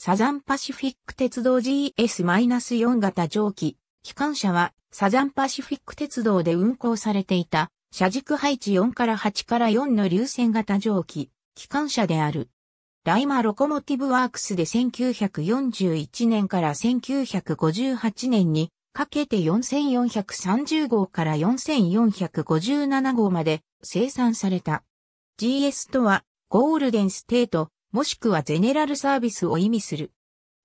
サザンパシフィック鉄道 GS-4 型蒸気。機関車はサザンパシフィック鉄道で運行されていた車軸配置4から8から4の流線型蒸気。機関車である。ライマロコモティブワークスで1941年から1958年にかけて4430号から4457号まで生産された。GS とはゴールデンステートもしくはゼネラルサービスを意味する。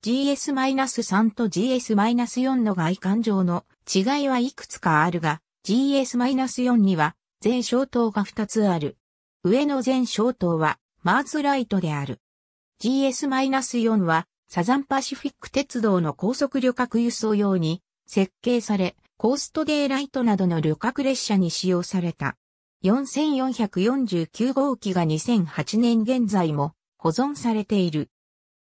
GS-3 と GS-4 の外観上の違いはいくつかあるが、GS-4 には全消灯が2つある。上の全消灯はマーズライトである。GS-4 はサザンパシフィック鉄道の高速旅客輸送用に設計され、コーストデイライトなどの旅客列車に使用された。4449号機が2008年現在も保存されている。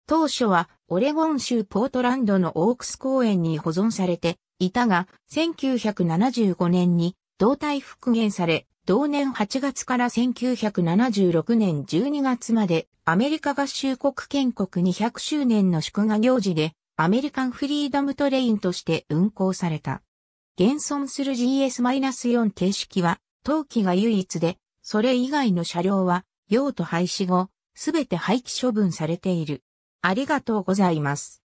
当初はオレゴン州ポートランドのオークス公園に保存されていたが、1975年に胴体復元され、同年8月から1976年12月までアメリカ合衆国建国200周年の祝賀行事でアメリカンフリーダムトレインとして運行された。現存する GS-4 形式は、陶器が唯一で、それ以外の車両は、用途廃止後、すべて廃棄処分されている。ありがとうございます。